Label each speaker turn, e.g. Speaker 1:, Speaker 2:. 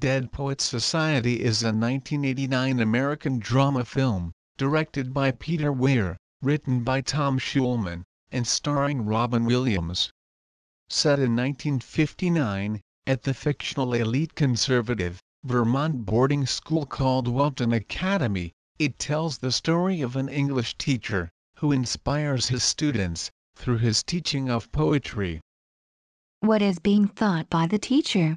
Speaker 1: Dead Poets Society is a 1989 American drama film, directed by Peter Weir, written by Tom Schulman, and starring Robin Williams. Set in 1959, at the fictional elite conservative, Vermont boarding school called Welton Academy, it tells the story of an English teacher, who inspires his students, through his teaching of poetry.
Speaker 2: What is being thought by the teacher?